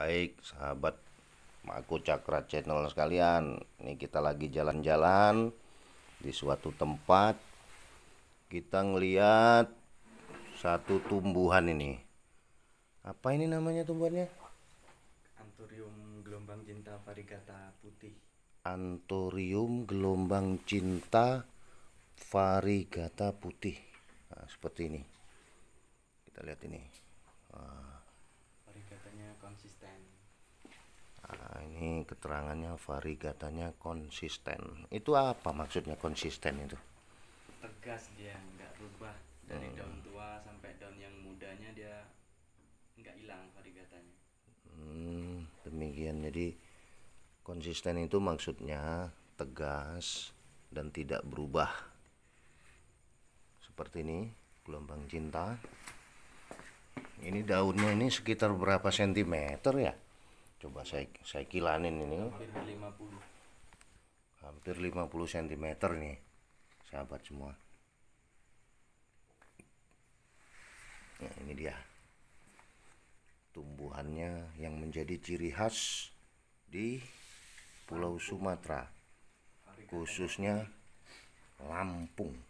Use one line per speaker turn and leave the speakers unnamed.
Baik sahabat Maku Cakra Channel sekalian Ini kita lagi jalan-jalan Di suatu tempat Kita ngeliat Satu tumbuhan ini Apa ini namanya tumbuhannya? Anturium gelombang cinta varigata putih Anturium gelombang cinta varigata putih nah, Seperti ini Kita lihat ini Wah konsisten nah, ini keterangannya varigatanya konsisten itu apa maksudnya konsisten itu tegas dia nggak berubah dari hmm. daun tua sampai daun yang mudanya dia nggak hilang varigatanya hmm, demikian jadi konsisten itu maksudnya tegas dan tidak berubah seperti ini gelombang cinta ini daunnya ini sekitar berapa sentimeter ya coba saya saya kilanin ini hampir 50 hampir 50 cm nih sahabat semua nah ini dia tumbuhannya yang menjadi ciri khas di Pulau Sumatera khususnya Lampung